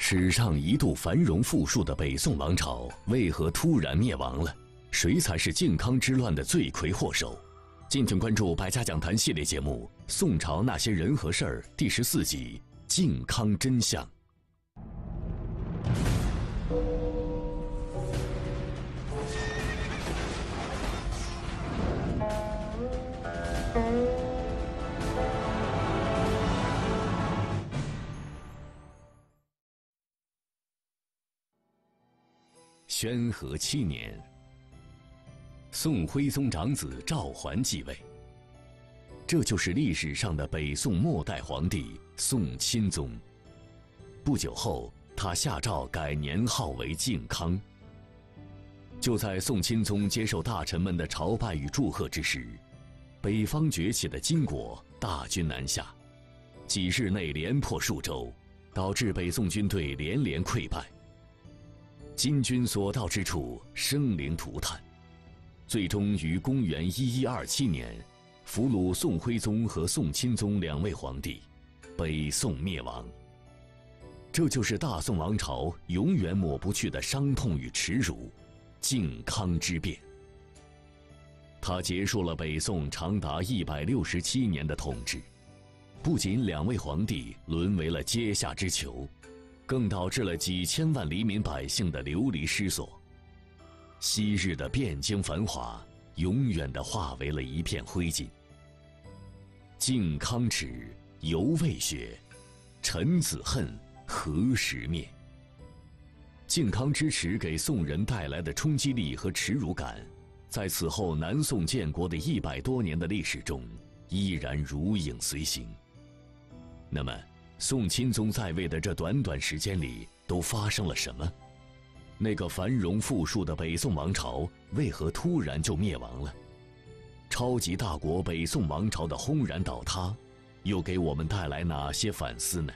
史上一度繁荣富庶的北宋王朝，为何突然灭亡了？谁才是靖康之乱的罪魁祸首？敬请关注《百家讲坛》系列节目《宋朝那些人和事儿》第十四集《靖康真相》。宣和七年，宋徽宗长子赵桓继位，这就是历史上的北宋末代皇帝宋钦宗。不久后，他下诏改年号为靖康。就在宋钦宗接受大臣们的朝拜与祝贺之时，北方崛起的金国大军南下，几日内连破数州，导致北宋军队连连溃败。金军所到之处，生灵涂炭，最终于公元一一二七年，俘虏宋徽宗和宋钦宗两位皇帝，北宋灭亡。这就是大宋王朝永远抹不去的伤痛与耻辱——靖康之变。它结束了北宋长达一百六十七年的统治，不仅两位皇帝沦为了阶下之囚。更导致了几千万黎民百姓的流离失所，昔日的汴京繁华，永远的化为了一片灰烬。靖康耻，犹未雪，臣子恨，何时灭？靖康之耻给宋人带来的冲击力和耻辱感，在此后南宋建国的一百多年的历史中，依然如影随形。那么。宋钦宗在位的这短短时间里，都发生了什么？那个繁荣富庶的北宋王朝为何突然就灭亡了？超级大国北宋王朝的轰然倒塌，又给我们带来哪些反思呢？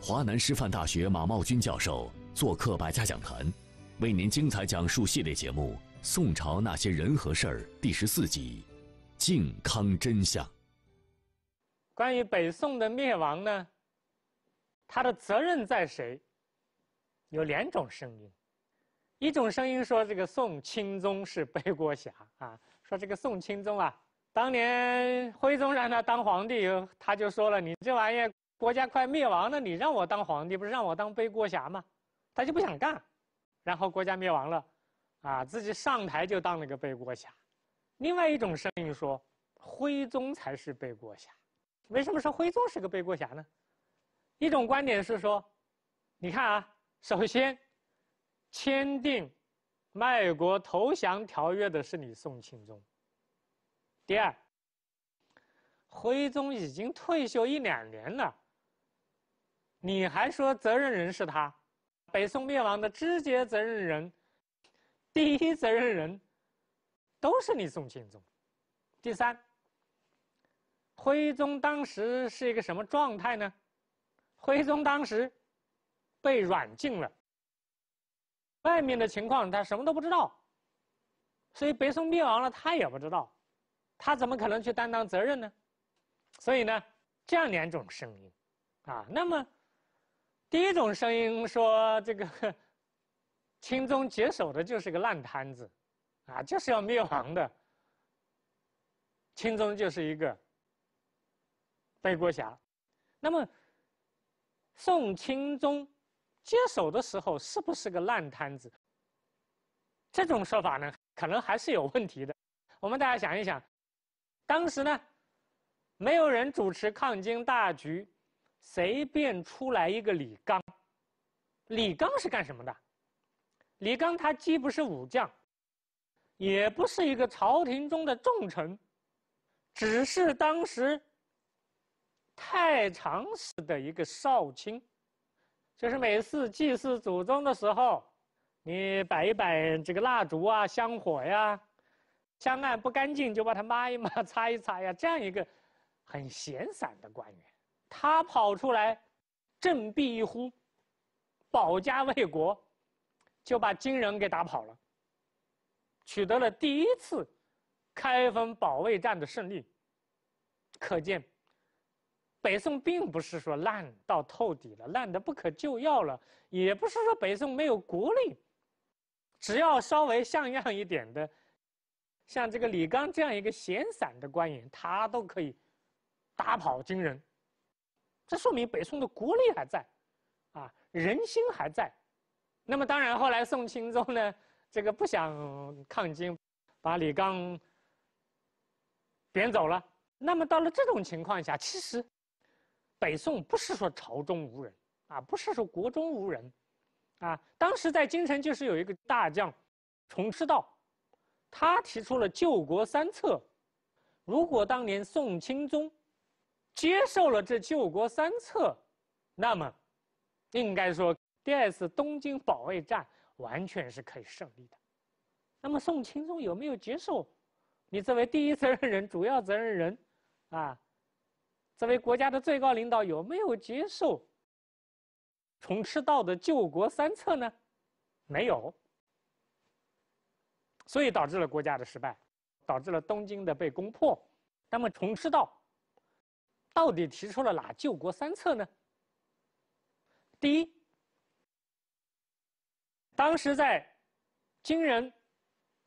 华南师范大学马茂军教授做客百家讲坛，为您精彩讲述系列节目《宋朝那些人和事儿》第十四集《靖康真相》。关于北宋的灭亡呢，他的责任在谁？有两种声音，一种声音说这个宋钦宗是背锅侠啊，说这个宋钦宗啊，当年徽宗让他当皇帝，他就说了：“你这玩意儿国家快灭亡了，你让我当皇帝，不是让我当背锅侠吗？”他就不想干，然后国家灭亡了，啊，自己上台就当了个背锅侠。另外一种声音说，徽宗才是背锅侠。为什么说徽宗是个背锅侠呢？一种观点是说，你看啊，首先，签订卖国投降条约的是你宋钦宗。第二，徽宗已经退休一两年了，你还说责任人是他？北宋灭亡的直接责任人、第一责任人，都是你宋钦宗。第三。徽宗当时是一个什么状态呢？徽宗当时被软禁了，外面的情况他什么都不知道，所以北宋灭亡了他也不知道，他怎么可能去担当责任呢？所以呢，这样两种声音，啊，那么第一种声音说这个钦宗接手的就是个烂摊子，啊，就是要灭亡的，钦宗就是一个。背锅侠，那么宋钦宗接手的时候是不是个烂摊子？这种说法呢，可能还是有问题的。我们大家想一想，当时呢，没有人主持抗金大局，随便出来一个李纲，李纲是干什么的？李纲他既不是武将，也不是一个朝廷中的重臣，只是当时。太常寺的一个少卿，就是每次祭祀祖宗的时候，你摆一摆这个蜡烛啊、香火呀，香案不干净就把它抹一抹、擦一擦呀，这样一个很闲散的官员，他跑出来振臂一呼，保家卫国，就把金人给打跑了，取得了第一次开封保卫战的胜利。可见。北宋并不是说烂到透底了，烂得不可救药了，也不是说北宋没有国力，只要稍微像样一点的，像这个李纲这样一个闲散的官员，他都可以打跑金人，这说明北宋的国力还在，啊，人心还在。那么当然，后来宋钦宗呢，这个不想抗金，把李纲贬走了。那么到了这种情况下，其实。北宋不是说朝中无人啊，不是说国中无人，啊，当时在京城就是有一个大将，崇师道，他提出了救国三策，如果当年宋钦宗接受了这救国三策，那么，应该说第二次东京保卫战完全是可以胜利的。那么宋钦宗有没有接受？你作为第一责任人、主要责任人，啊？这位国家的最高领导有没有接受崇赤道的救国三策呢？没有，所以导致了国家的失败，导致了东京的被攻破。那么崇赤道到底提出了哪救国三策呢？第一，当时在金人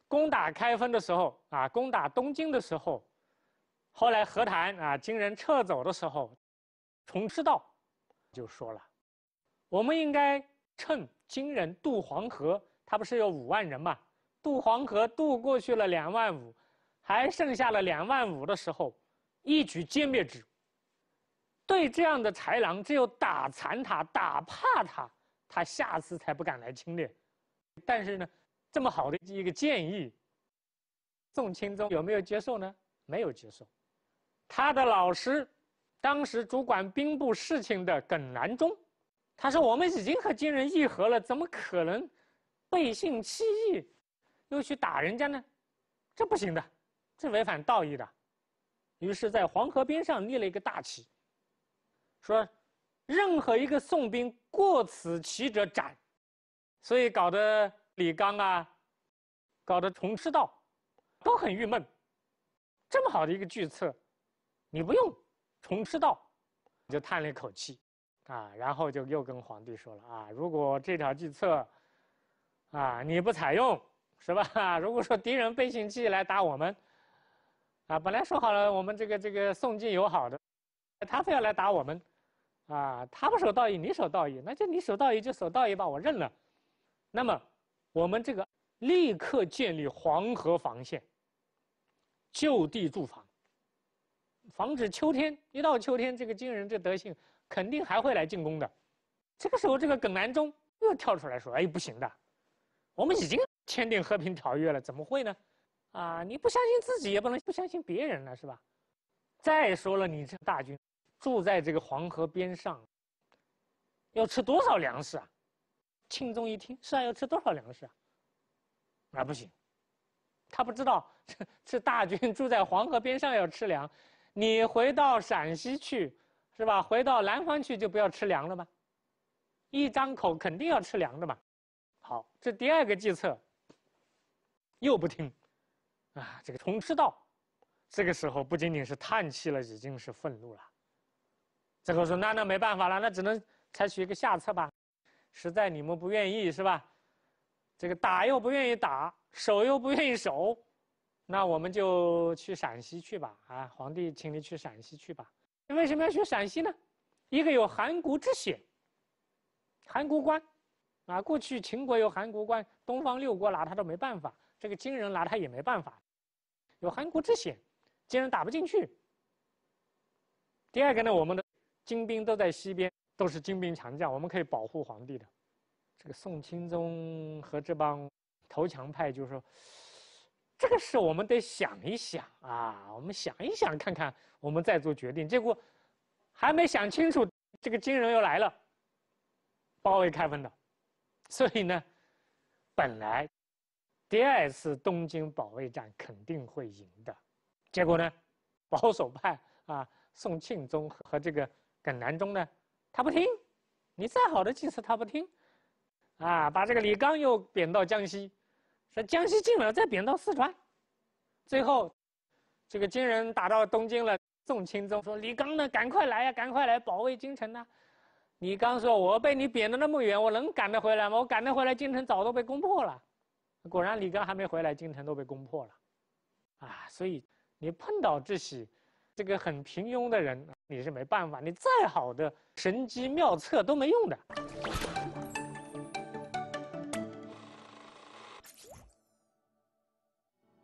攻打开封的时候啊，攻打东京的时候。后来和谈啊，金人撤走的时候，崇师道就说了：“我们应该趁金人渡黄河，他不是有五万人嘛？渡黄河渡过去了两万五，还剩下了两万五的时候，一举歼灭之。对这样的豺狼，只有打残他，打怕他，他下次才不敢来侵略。但是呢，这么好的一个建议，宋钦宗有没有接受呢？没有接受。”他的老师，当时主管兵部事情的耿南忠，他说：“我们已经和金人议和了，怎么可能背信弃义，又去打人家呢？这不行的，这违反道义的。”于是，在黄河边上立了一个大旗，说：“任何一个宋兵过此旗者斩。”所以搞得李刚啊，搞得童赤道，都很郁闷。这么好的一个巨策。你不用重师道，就叹了一口气，啊，然后就又跟皇帝说了啊，如果这条计策，啊，你不采用，是吧？如果说敌人背信弃义来打我们，啊，本来说好了我们这个这个宋晋友好的，他非要来打我们，啊，他不守道义，你守道义，那就你守道义就守道义吧，我认了。那么，我们这个立刻建立黄河防线。就地驻防。防止秋天一到，秋天这个金人这德性肯定还会来进攻的。这个时候，这个耿南中又跳出来说：“哎，不行的，我们已经签订和平条约了，怎么会呢？啊，你不相信自己也不能不相信别人了，是吧？再说了，你这大军住在这个黄河边上，要吃多少粮食啊？”庆宗一听：“是啊，要吃多少粮食啊？”啊，不行，他不知道 这大军住在黄河边上要吃粮。你回到陕西去，是吧？回到南方去就不要吃粮了吗？一张口肯定要吃粮的嘛。好，这第二个计策又不听，啊，这个同知道，这个时候不仅仅是叹气了，已经是愤怒了。最后说那那没办法了，那只能采取一个下策吧。实在你们不愿意是吧？这个打又不愿意打，守又不愿意守。那我们就去陕西去吧，啊，皇帝，请你去陕西去吧。你为什么要去陕西呢？一个有函谷之险，函谷关，啊，过去秦国有函谷关，东方六国拿他都没办法，这个金人拿他也没办法，有函谷之险，金人打不进去。第二个呢，我们的精兵都在西边，都是精兵强将，我们可以保护皇帝的。这个宋钦宗和这帮投降派就说。这个事我们得想一想啊，我们想一想看看，我们再做决定。结果还没想清楚，这个金人又来了，包围开封的。所以呢，本来第二次东京保卫战肯定会赢的，结果呢，保守派啊，宋庆宗和这个耿南中呢，他不听，你再好的计策他不听，啊，把这个李纲又贬到江西。说江西进了，再贬到四川，最后，这个金人打到东京了。宋钦宗说：“李刚呢？赶快来呀，赶快来保卫京城呐！”李刚说：“我被你贬得那么远，我能赶得回来吗？我赶得回来，京城早都被攻破了。果然，李刚还没回来，京城都被攻破了。啊！所以你碰到这些这个很平庸的人，你是没办法。你再好的神机妙策都没用的。”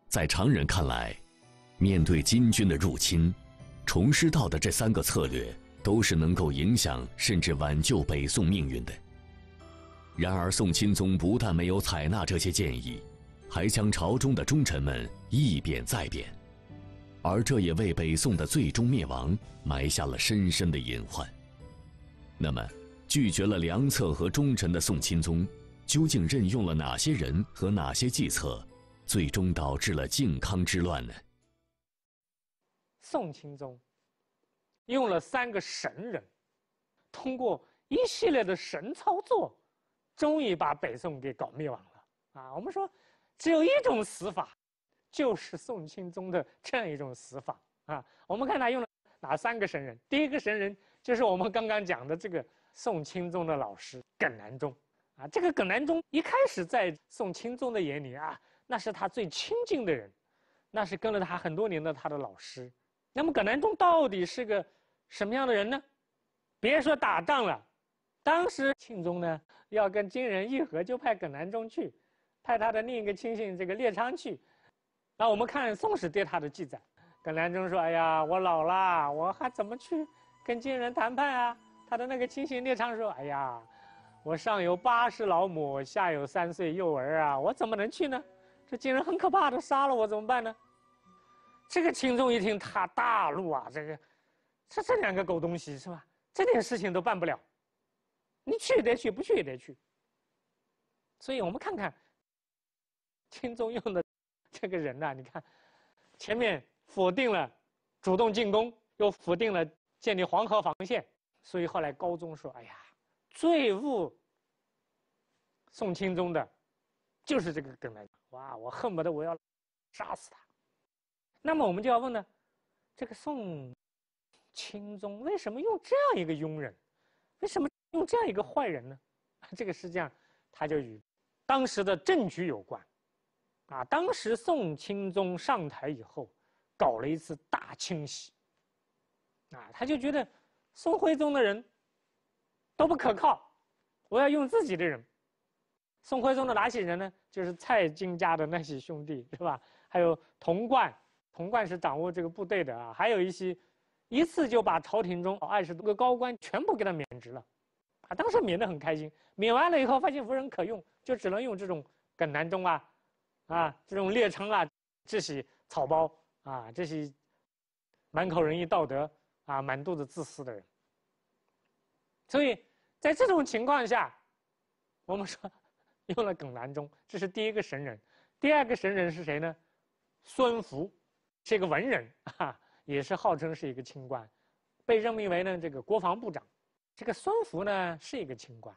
在常人看来，面对金军的入侵，重师道的这三个策略都是能够影响甚至挽救北宋命运的。然而，宋钦宗不但没有采纳这些建议，还将朝中的忠臣们一贬再贬，而这也为北宋的最终灭亡埋下了深深的隐患。那么，拒绝了良策和忠臣的宋钦宗，究竟任用了哪些人和哪些计策？最终导致了靖康之乱呢。宋钦宗用了三个神人，通过一系列的神操作，终于把北宋给搞灭亡了啊！我们说，只有一种死法，就是宋钦宗的这样一种死法啊！我们看他用了哪三个神人，第一个神人就是我们刚刚讲的这个宋钦宗的老师耿南中。啊。这个耿南中一开始在宋钦宗的眼里啊。那是他最亲近的人，那是跟了他很多年的他的老师。那么耿南忠到底是个什么样的人呢？别说打仗了，当时庆宗呢要跟金人议和，就派耿南忠去，派他的另一个亲信这个列昌去。那我们看《宋史》对他的记载，耿南忠说：“哎呀，我老了，我还怎么去跟金人谈判啊？”他的那个亲信列昌说：“哎呀，我上有八十老母，下有三岁幼儿啊，我怎么能去呢？”这竟然很可怕！他杀了我，怎么办呢？这个钦宗一听，他大怒啊！这个，这这两个狗东西是吧？这点事情都办不了，你去也得去，不去也得去。所以我们看看，钦宗用的这个人呐，你看，前面否定了主动进攻，又否定了建立黄河防线，所以后来高宗说：“哎呀，最误宋钦宗的，就是这个耿来。”哇！我恨不得我要杀死他。那么我们就要问呢，这个宋钦宗为什么用这样一个庸人，为什么用这样一个坏人呢？这个实际上他就与当时的政局有关。啊，当时宋钦宗上台以后，搞了一次大清洗。啊，他就觉得宋徽宗的人都不可靠，我要用自己的人。宋徽宗的哪些人呢？就是蔡京家的那些兄弟，是吧？还有童贯，童贯是掌握这个部队的啊。还有一些，一次就把朝廷中二十多个高官全部给他免职了，啊，当时免得很开心。免完了以后，发现无人可用，就只能用这种耿南中啊，啊，这种列昌啊，这些草包啊，这些满口仁义道德啊，满肚子自私的人。所以在这种情况下，我们说。用了耿南中，这是第一个神人。第二个神人是谁呢？孙福是一个文人啊，也是号称是一个清官，被任命为呢这个国防部长。这个孙福呢是一个清官，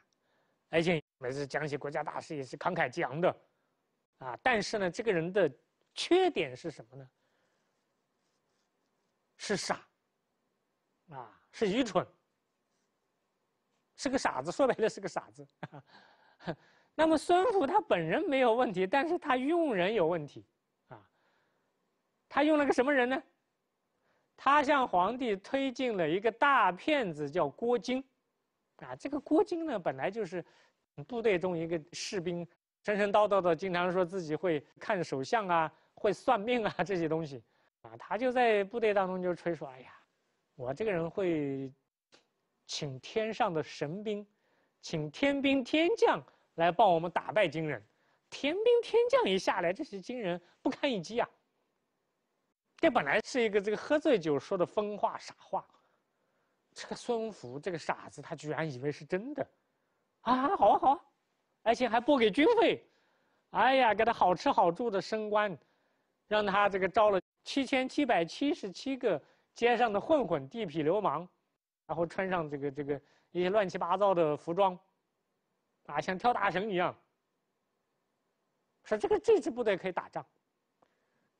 而且每次讲起国家大事也是慷慨激昂的，啊，但是呢这个人的缺点是什么呢？是傻，啊，是愚蠢，是个傻子，说白了是个傻子。那么孙府他本人没有问题，但是他用人有问题，啊，他用了个什么人呢？他向皇帝推荐了一个大骗子，叫郭京，啊，这个郭京呢本来就是部队中一个士兵，神神叨叨的，经常说自己会看手相啊，会算命啊这些东西，啊，他就在部队当中就吹说，哎呀，我这个人会请天上的神兵，请天兵天将。来帮我们打败金人，天兵天将一下来，这些金人不堪一击啊！这本来是一个这个喝醉酒说的疯话傻话，这个孙福这个傻子，他居然以为是真的，啊，好啊好啊，而且还拨给军费，哎呀，给他好吃好住的升官，让他这个招了七千七百七十七个街上的混混地痞流氓，然后穿上这个这个一些乱七八糟的服装。啊，像跳大绳一样。说这个这支部队可以打仗。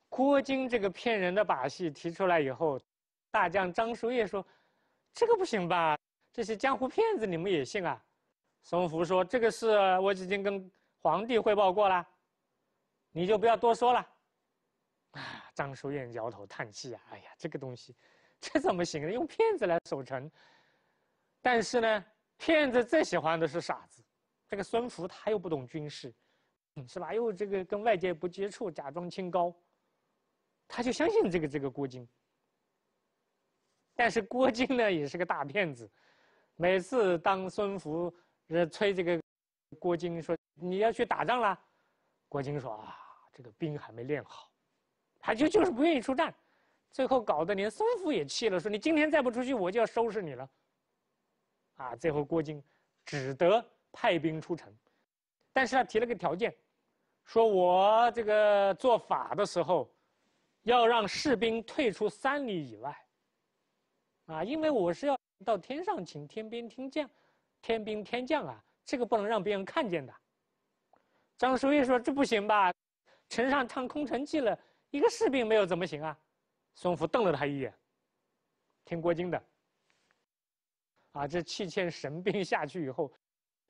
郭京这个骗人的把戏提出来以后，大将张叔夜说：“这个不行吧？这些江湖骗子你们也信啊？”孙福说：“这个事我已经跟皇帝汇报过了，你就不要多说了。”啊，张叔夜摇头叹气啊！哎呀，这个东西，这怎么行呢？用骗子来守城。但是呢，骗子最喜欢的是傻子。这个孙福他又不懂军事，是吧？又这个跟外界不接触，假装清高，他就相信这个这个郭靖。但是郭靖呢也是个大骗子，每次当孙福呃催这个郭靖说你要去打仗了，郭靖说啊这个兵还没练好，他就就是不愿意出战，最后搞得连孙福也气了，说你今天再不出去，我就要收拾你了。啊，最后郭靖只得。派兵出城，但是他提了个条件，说我这个做法的时候，要让士兵退出三里以外。啊，因为我是要到天上请天兵天将，天兵天将啊，这个不能让别人看见的。张叔夜说这不行吧，城上唱空城计了一个士兵没有怎么行啊。孙福瞪了他一眼，听郭金的。啊，这气欠神兵下去以后。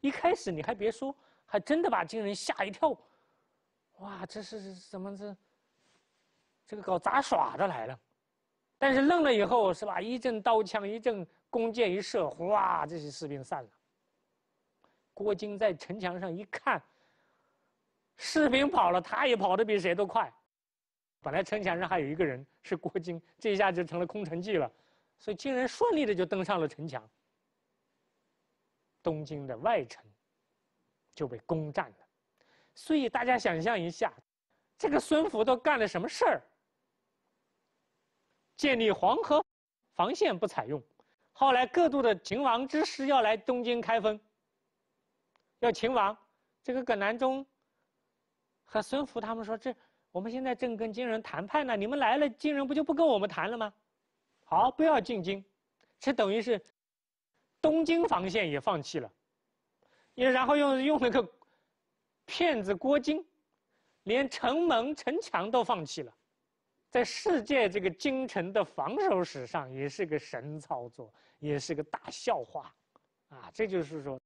一开始你还别说，还真的把金人吓一跳，哇，这是怎么这？这个搞杂耍的来了，但是愣了以后是吧？一阵刀枪，一阵弓箭一射，哗，这些士兵散了。郭靖在城墙上一看，士兵跑了，他也跑得比谁都快。本来城墙上还有一个人是郭靖，这一下就成了空城计了，所以金人顺利的就登上了城墙。东京的外城就被攻占了，所以大家想象一下，这个孙福都干了什么事儿？建立黄河防线不采用，后来各路的秦王之师要来东京开封，要秦王，这个耿南中和孙福他们说：“这我们现在正跟金人谈判呢，你们来了，金人不就不跟我们谈了吗？”好，不要进京，这等于是。东京防线也放弃了，也然后用用了个骗子郭金，连城门城墙都放弃了，在世界这个京城的防守史上也是个神操作，也是个大笑话，啊，这就是说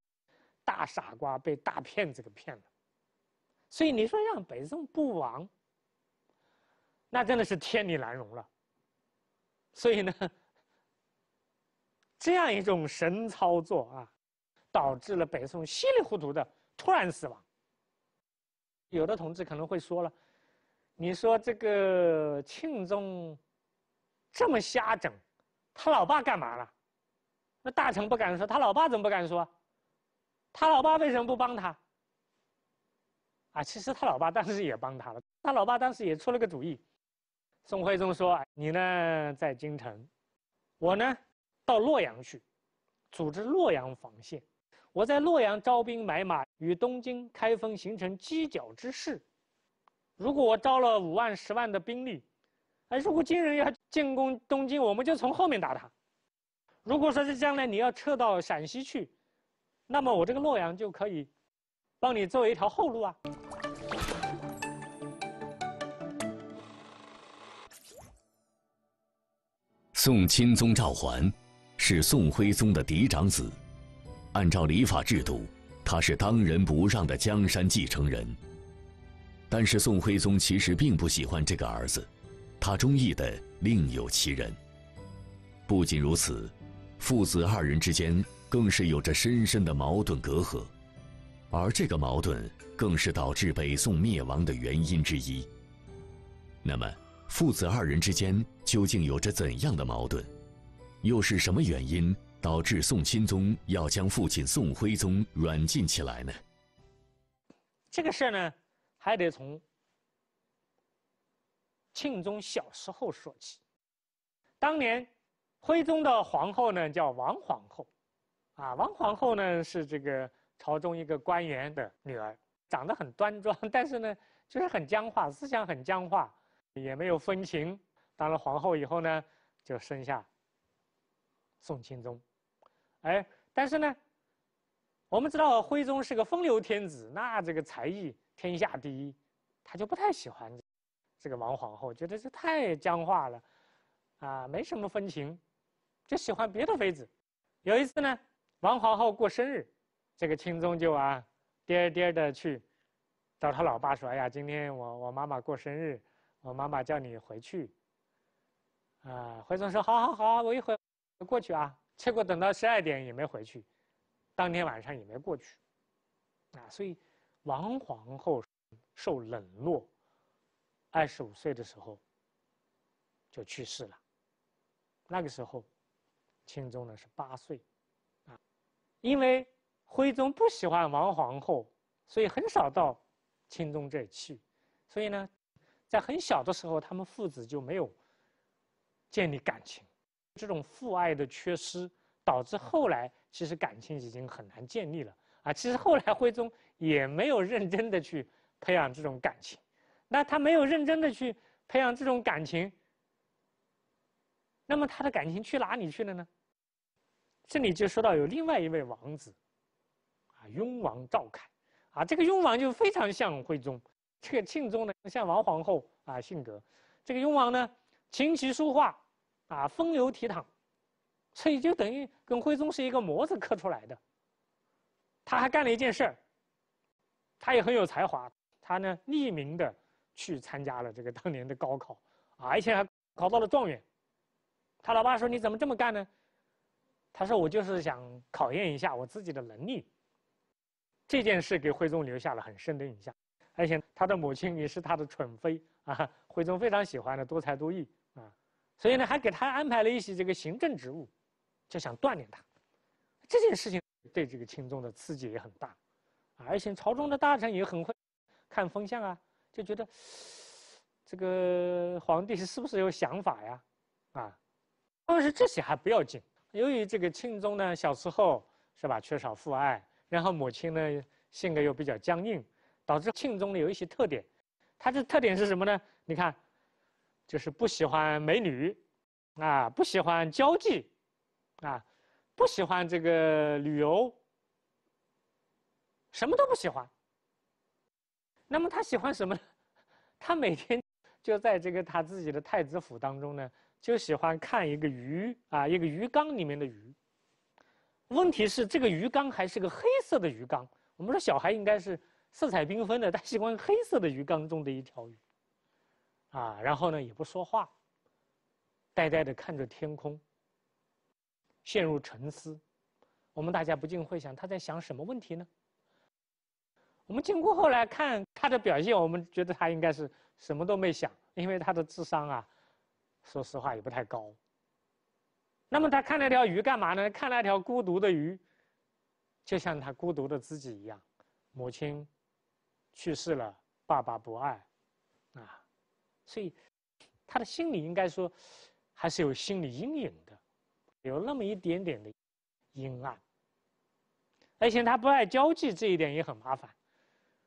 大傻瓜被大骗子给骗了，所以你说让北宋不亡，那真的是天理难容了，所以呢。这样一种神操作啊，导致了北宋稀里糊涂的突然死亡。有的同志可能会说了，你说这个庆宗这么瞎整，他老爸干嘛了？那大臣不敢说，他老爸怎么不敢说？他老爸为什么不帮他？啊，其实他老爸当时也帮他了，他老爸当时也出了个主意。宋徽宗说：“你呢在京城，我呢？”到洛阳去，组织洛阳防线。我在洛阳招兵买马，与东京、开封形成犄角之势。如果我招了五万、十万的兵力，哎，如果金人要进攻东京，我们就从后面打他。如果说是将来你要撤到陕西去，那么我这个洛阳就可以帮你做一条后路啊。宋钦宗赵桓是宋徽宗的嫡长子，按照礼法制度，他是当仁不让的江山继承人。但是宋徽宗其实并不喜欢这个儿子，他中意的另有其人。不仅如此，父子二人之间更是有着深深的矛盾隔阂，而这个矛盾更是导致北宋灭亡的原因之一。那么，父子二人之间究竟有着怎样的矛盾？又是什么原因导致宋钦宗要将父亲宋徽宗软禁起来呢？这个事儿呢，还得从钦宗小时候说起。当年，徽宗的皇后呢叫王皇后，啊，王皇后呢是这个朝中一个官员的女儿，长得很端庄，但是呢就是很僵化，思想很僵化，也没有风情。当了皇后以后呢，就生下。宋钦宗，哎，但是呢，我们知道徽宗是个风流天子，那这个才艺天下第一，他就不太喜欢这个王皇后，觉得这太僵化了，啊，没什么风情，就喜欢别的妃子。有一次呢，王皇后过生日，这个钦宗就啊，颠颠的去找他老爸说：“哎呀，今天我我妈妈过生日，我妈妈叫你回去。”啊，徽宗说：“好好好，我一会。”过去啊，结果等到十二点也没回去，当天晚上也没过去，啊，所以王皇后受冷落，二十五岁的时候就去世了。那个时候，钦宗呢是八岁，啊，因为徽宗不喜欢王皇后，所以很少到钦宗这里去，所以呢，在很小的时候，他们父子就没有建立感情。这种父爱的缺失，导致后来其实感情已经很难建立了啊。其实后来徽宗也没有认真的去培养这种感情，那他没有认真的去培养这种感情，那么他的感情去哪里去了呢？这里就说到有另外一位王子，啊，雍王赵侃，啊，这个雍王就非常像徽宗，这个庆宗呢像王皇后啊性格，这个雍王呢琴棋书画。啊，风流倜傥，所以就等于跟徽宗是一个模子刻出来的。他还干了一件事儿，他也很有才华，他呢匿名的去参加了这个当年的高考，啊，而且还考到了状元。他老爸说：“你怎么这么干呢？”他说：“我就是想考验一下我自己的能力。”这件事给徽宗留下了很深的印象，而且他的母亲也是他的宠妃啊，徽宗非常喜欢的，多才多艺。所以呢，还给他安排了一些这个行政职务，就想锻炼他。这件事情对这个钦宗的刺激也很大，而且朝中的大臣也很会看风向啊，就觉得这个皇帝是不是有想法呀？啊，当时这些还不要紧。由于这个钦宗呢小时候是吧，缺少父爱，然后母亲呢性格又比较僵硬，导致钦宗有一些特点。他的特点是什么呢？你看。就是不喜欢美女，啊，不喜欢交际，啊，不喜欢这个旅游，什么都不喜欢。那么他喜欢什么呢？他每天就在这个他自己的太子府当中呢，就喜欢看一个鱼啊，一个鱼缸里面的鱼。问题是这个鱼缸还是个黑色的鱼缸。我们说小孩应该是色彩缤纷的，他喜欢黑色的鱼缸中的一条鱼。啊，然后呢，也不说话，呆呆地看着天空，陷入沉思。我们大家不禁会想，他在想什么问题呢？我们经过后来看他的表现，我们觉得他应该是什么都没想，因为他的智商啊，说实话也不太高。那么他看那条鱼干嘛呢？看那条孤独的鱼，就像他孤独的自己一样。母亲去世了，爸爸不爱。所以，他的心里应该说，还是有心理阴影的，有那么一点点的阴暗。而且他不爱交际，这一点也很麻烦。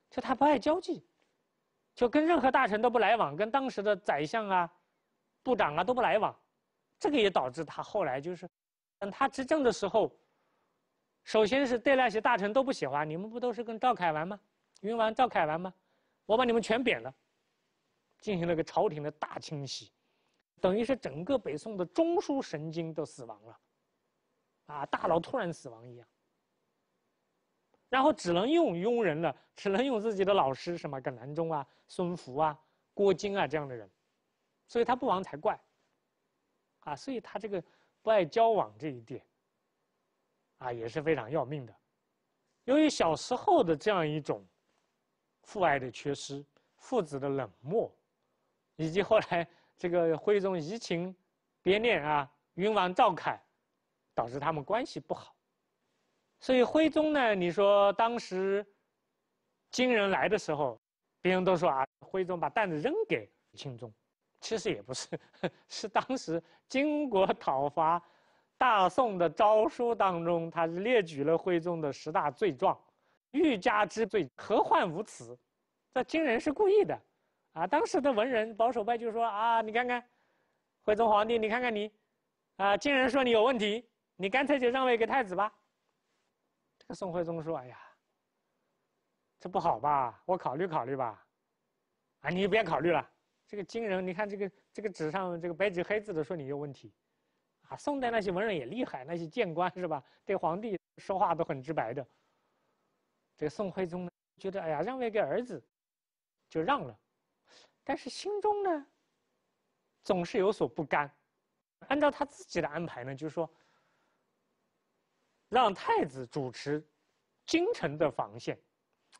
就他不爱交际，就跟任何大臣都不来往，跟当时的宰相啊、部长啊都不来往，这个也导致他后来就是，等他执政的时候，首先是对那些大臣都不喜欢，你们不都是跟赵凯玩吗？云玩赵凯玩吗？我把你们全贬了。进行了个朝廷的大清洗，等于是整个北宋的中枢神经都死亡了，啊，大脑突然死亡一样。然后只能用庸人了，只能用自己的老师什么耿南忠啊、孙福啊、郭京啊这样的人，所以他不亡才怪。啊，所以他这个不爱交往这一点，啊也是非常要命的。由于小时候的这样一种父爱的缺失、父子的冷漠。以及后来这个徽宗移情，别恋啊，云王赵凯，导致他们关系不好。所以徽宗呢，你说当时金人来的时候，别人都说啊，徽宗把担子扔给钦宗，其实也不是，是当时金国讨伐大宋的诏书当中，他是列举了徽宗的十大罪状，欲加之罪，何患无辞？这金人是故意的。啊，当时的文人保守派就说：“啊，你看看，徽宗皇帝，你看看你，啊，金人说你有问题，你干脆就让位给太子吧。”这个宋徽宗说：“哎呀，这不好吧？我考虑考虑吧。”啊，你别考虑了，这个金人，你看这个这个纸上这个白纸黑字的说你有问题，啊，宋代那些文人也厉害，那些谏官是吧？对皇帝说话都很直白的。这个宋徽宗觉得：“哎呀，让位给儿子，就让了。”但是心中呢，总是有所不甘。按照他自己的安排呢，就是说，让太子主持京城的防线，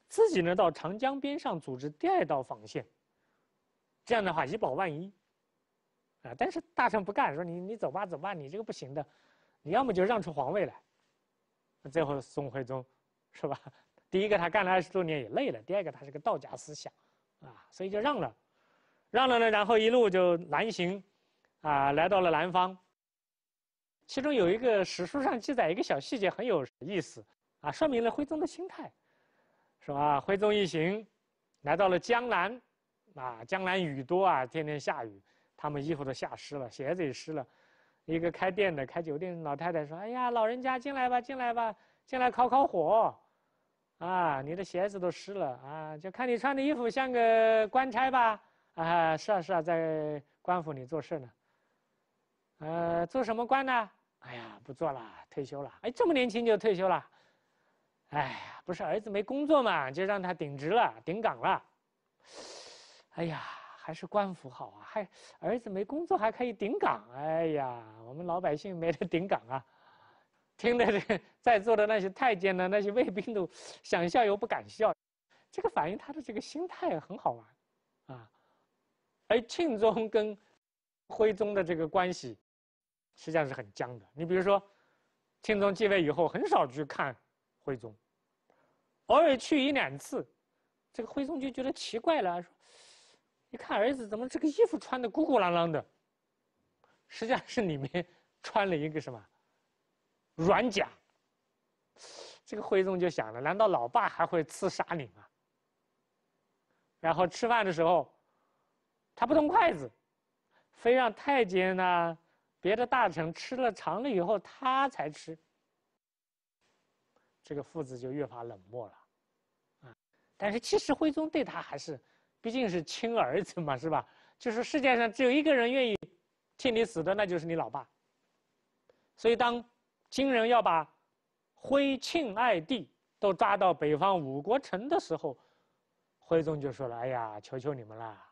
自己呢到长江边上组织第二道防线。这样的话，以保万一。啊，但是大臣不干，说你你走吧走吧，你这个不行的，你要么就让出皇位来。最后，宋徽宗，是吧？第一个他干了二十多年也累了，第二个他是个道家思想，啊，所以就让了。让了呢，然后一路就南行，啊，来到了南方。其中有一个史书上记载一个小细节很有意思，啊，说明了徽宗的心态，是吧？徽宗一行来到了江南，啊，江南雨多啊，天天下雨，他们衣服都下湿了，鞋子也湿了。一个开店的、开酒店的老太太说：“哎呀，老人家进来吧，进来吧，进来烤烤火，啊，你的鞋子都湿了啊，就看你穿的衣服像个官差吧。”啊，是啊，是啊，在官府里做事呢。呃，做什么官呢？哎呀，不做了，退休了。哎，这么年轻就退休了？哎呀，不是儿子没工作嘛，就让他顶职了，顶岗了。哎呀，还是官府好啊，还儿子没工作还可以顶岗。哎呀，我们老百姓没得顶岗啊。听的这在座的那些太监呢，那些卫兵都想笑又不敢笑，这个反映他的这个心态很好玩，啊。哎，庆宗跟徽宗的这个关系，实际上是很僵的。你比如说，庆宗继位以后，很少去看徽宗。偶尔去一两次，这个徽宗就觉得奇怪了，一看儿子怎么这个衣服穿的鼓鼓囊囊的，实际上是里面穿了一个什么软甲。这个徽宗就想了，难道老爸还会刺杀你吗？然后吃饭的时候。他不动筷子，非让太监呢，别的大臣吃了尝了以后，他才吃。这个父子就越发冷漠了，啊！但是其实徽宗对他还是，毕竟是亲儿子嘛，是吧？就是世界上只有一个人愿意替你死的，那就是你老爸。所以当金人要把徽、庆、爱帝都抓到北方五国城的时候，徽宗就说了：“哎呀，求求你们了。”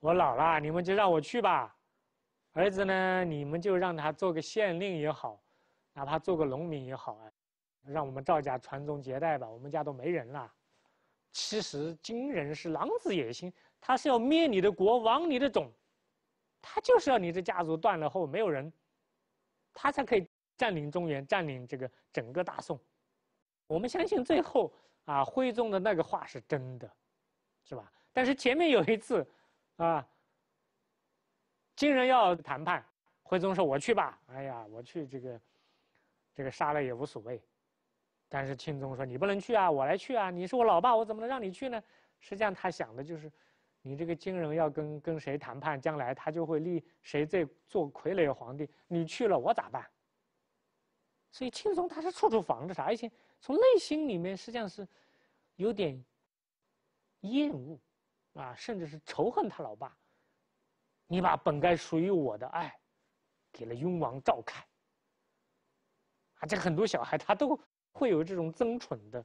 我老了，你们就让我去吧。儿子呢，你们就让他做个县令也好，哪怕做个农民也好啊，让我们赵家传宗接代吧。我们家都没人了。其实金人是狼子野心，他是要灭你的国，亡你的种，他就是要你这家族断了后，没有人，他才可以占领中原，占领这个整个大宋。我们相信最后啊，徽宗的那个话是真的，是吧？但是前面有一次。啊，金人要谈判，徽宗说：“我去吧。”哎呀，我去这个，这个杀了也无所谓。但是钦宗说：“你不能去啊，我来去啊。”你是我老爸，我怎么能让你去呢？实际上他想的就是，你这个金人要跟跟谁谈判，将来他就会立谁在做傀儡皇帝。你去了，我咋办？所以钦宗他是处处防着，啥而且从内心里面实际上是有点厌恶。啊，甚至是仇恨他老爸。你把本该属于我的爱，给了雍王赵凯。啊，这很多小孩他都会有这种憎宠的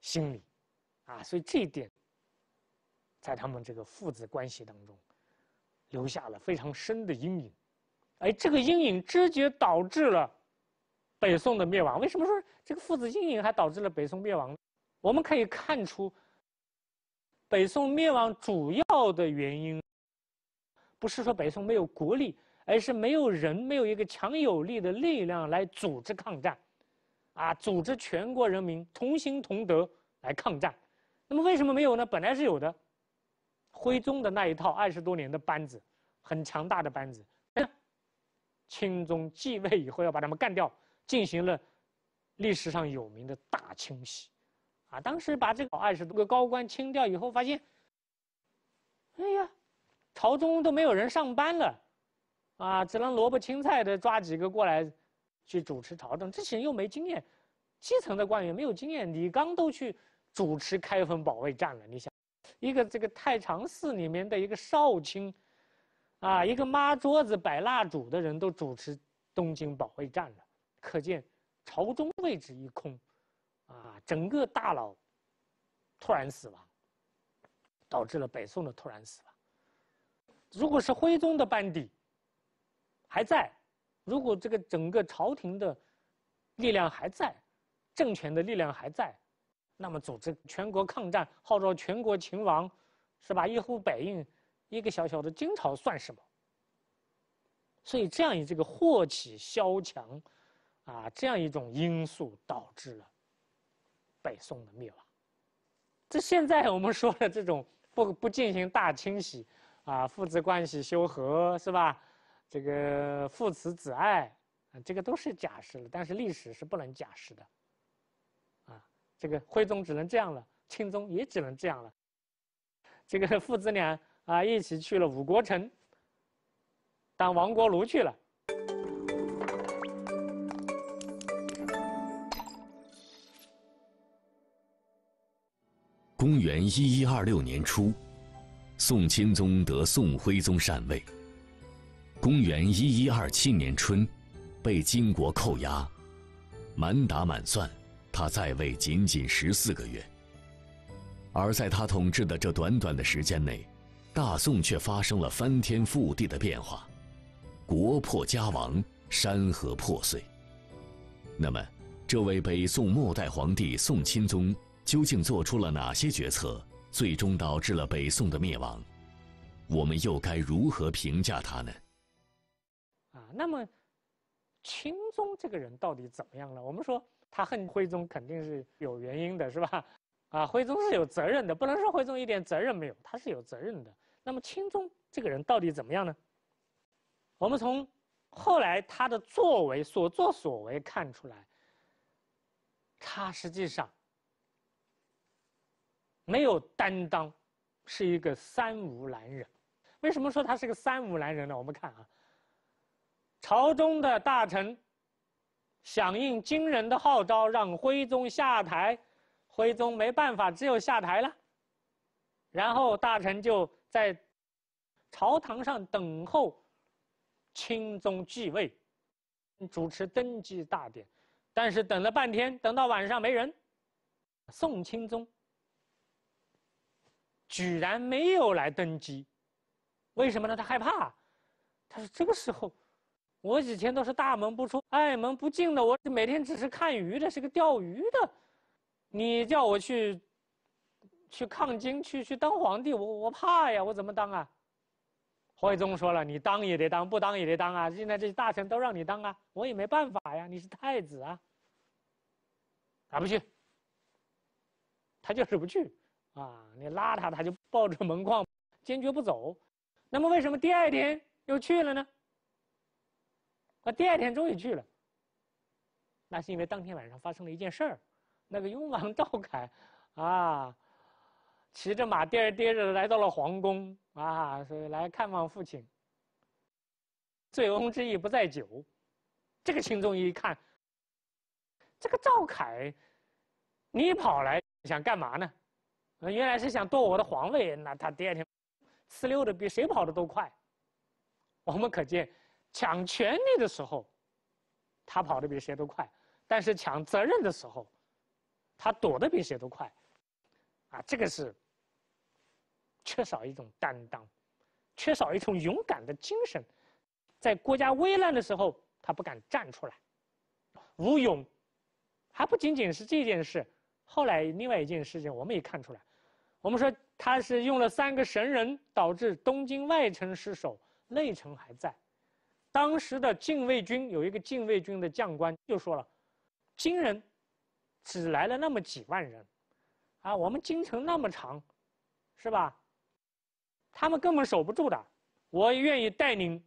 心理，啊，所以这一点，在他们这个父子关系当中，留下了非常深的阴影。哎，这个阴影直接导致了北宋的灭亡。为什么说这个父子阴影还导致了北宋灭亡？我们可以看出。北宋灭亡主要的原因，不是说北宋没有国力，而是没有人，没有一个强有力的力量来组织抗战，啊，组织全国人民同心同德来抗战。那么为什么没有呢？本来是有的，徽宗的那一套二十多年的班子，很强大的班子。但，钦宗继位以后要把他们干掉，进行了历史上有名的大清洗。啊，当时把这个二十多个高官清掉以后，发现，哎呀，朝中都没有人上班了，啊，只能萝卜青菜的抓几个过来，去主持朝政。这些人又没经验，基层的官员没有经验，李刚都去主持开封保卫战了。你想，一个这个太常寺里面的一个少卿，啊，一个抹桌子摆蜡烛的人都主持东京保卫战了，可见朝中位置一空。整个大脑突然死亡，导致了北宋的突然死亡。如果是徽宗的班底还在，如果这个整个朝廷的力量还在，政权的力量还在，那么组织全国抗战，号召全国勤王，是吧？一呼百应，一个小小的金朝算什么？所以，这样以这个祸起萧墙啊，这样一种因素导致了。北宋的灭亡，这现在我们说的这种不不进行大清洗，啊，父子关系修和是吧？这个父慈子爱，啊，这个都是假释了，但是历史是不能假释的，啊，这个徽宗只能这样了，钦宗也只能这样了，这个父子俩啊一起去了五国城当亡国奴去了。公元一一二六年初，宋钦宗得宋徽宗禅位。公元一一二七年春，被金国扣押。满打满算，他在位仅仅十四个月。而在他统治的这短短的时间内，大宋却发生了翻天覆地的变化，国破家亡，山河破碎。那么，这位北宋末代皇帝宋钦宗。究竟做出了哪些决策，最终导致了北宋的灭亡？我们又该如何评价他呢？啊，那么，钦宗这个人到底怎么样了？我们说他恨徽宗，肯定是有原因的，是吧？啊，徽宗是有责任的，不能说徽宗一点责任没有，他是有责任的。那么钦宗这个人到底怎么样呢？我们从后来他的作为、所作所为看出来，他实际上。没有担当，是一个三无男人。为什么说他是个三无男人呢？我们看啊，朝中的大臣响应金人的号召，让徽宗下台。徽宗没办法，只有下台了。然后大臣就在朝堂上等候钦宗继位，主持登基大典。但是等了半天，等到晚上没人，宋钦宗。居然没有来登基，为什么呢？他害怕。他说：“这个时候，我以前都是大门不出、爱门不进的，我每天只是看鱼的，是个钓鱼的。你叫我去，去抗金，去去当皇帝，我我怕呀，我怎么当啊？”徽宗说了：“你当也得当，不当也得当啊！现在这些大臣都让你当啊，我也没办法呀。你是太子啊，打不去。”他就是不去。啊！你拉他，他就抱着门框，坚决不走。那么为什么第二天又去了呢？啊，第二天终于去了。那是因为当天晚上发生了一件事儿，那个雍王赵凯，啊，骑着马儿颠儿着来到了皇宫啊，所以来看望父亲。醉翁之意不在酒，这个秦仲义看，这个赵凯，你跑来想干嘛呢？原来是想夺我的皇位，那他第二天，呲溜的比谁跑的都快。我们可见，抢权力的时候，他跑的比谁都快；但是抢责任的时候，他躲的比谁都快。啊，这个是缺少一种担当，缺少一种勇敢的精神，在国家危难的时候，他不敢站出来，吴勇。还不仅仅是这件事。后来，另外一件事情我们也看出来，我们说他是用了三个神人，导致东京外城失守，内城还在。当时的禁卫军有一个禁卫军的将官就说了：“金人只来了那么几万人，啊，我们京城那么长，是吧？他们根本守不住的。我愿意带领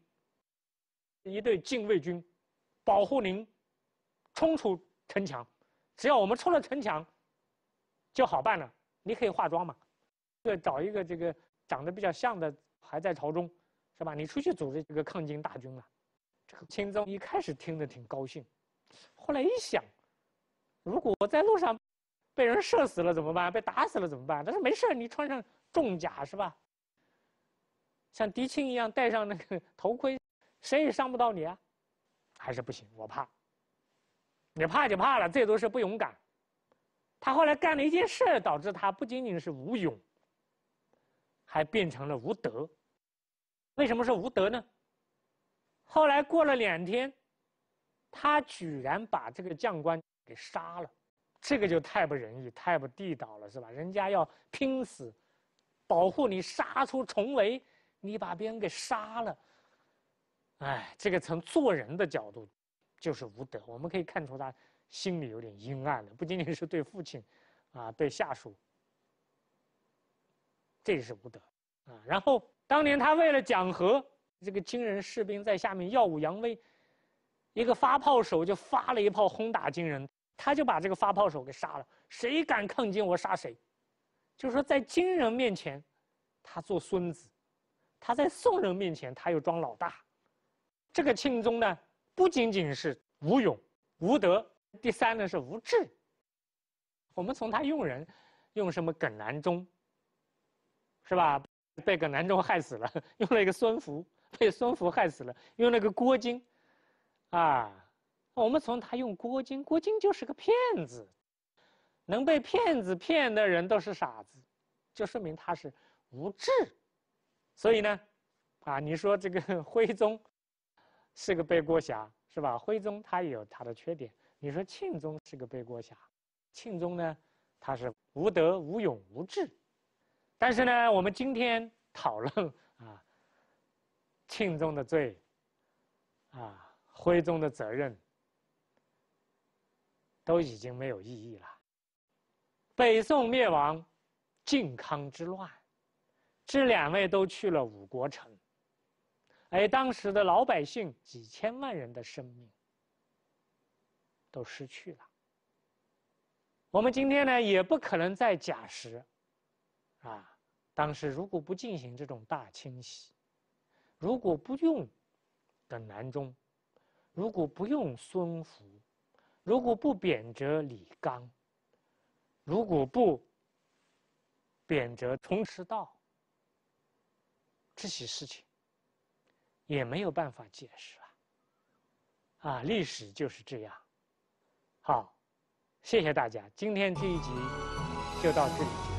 一队禁卫军，保护您冲出城墙，只要我们出了城墙。”就好办了，你可以化妆嘛，对，找一个这个长得比较像的，还在朝中，是吧？你出去组织这个抗金大军了。这个钦宗一开始听着挺高兴，后来一想，如果我在路上被人射死了怎么办？被打死了怎么办？他说没事你穿上重甲是吧？像狄青一样戴上那个 头盔，谁也伤不到你啊。还是不行，我怕。你怕就怕了，这都是不勇敢。他后来干了一件事儿，导致他不仅仅是无勇，还变成了无德。为什么是无德呢？后来过了两天，他居然把这个将官给杀了，这个就太不仁义、太不地道了，是吧？人家要拼死保护你，杀出重围，你把别人给杀了，哎，这个从做人的角度，就是无德。我们可以看出他。心里有点阴暗了，不仅仅是对父亲，啊，对下属，这是无德，啊。然后当年他为了讲和，这个金人士兵在下面耀武扬威，一个发炮手就发了一炮轰打金人，他就把这个发炮手给杀了。谁敢抗金，我杀谁。就是说，在金人面前，他做孙子；他在宋人面前，他又装老大。这个庆宗呢，不仅仅是无勇、无德。第三呢是无智。我们从他用人，用什么耿南忠？是吧？被耿南忠害死了；用了一个孙福，被孙福害死了；用了个郭京，啊，我们从他用郭京，郭京就是个骗子，能被骗子骗的人都是傻子，就说明他是无智。所以呢，啊，你说这个徽宗是个背锅侠，是吧？徽宗他也有他的缺点。你说庆宗是个背锅侠，庆宗呢，他是无德、无勇、无智。但是呢，我们今天讨论啊，庆宗的罪，啊，徽宗的责任，都已经没有意义了。北宋灭亡，靖康之乱，这两位都去了五国城，而当时的老百姓几千万人的生命。都失去了。我们今天呢，也不可能再假释，啊，当时如果不进行这种大清洗，如果不用耿南中，如果不用孙福，如果不贬谪李刚，如果不贬谪崇师道，这些事情也没有办法解释了。啊，历史就是这样。好，谢谢大家。今天这一集就到这里。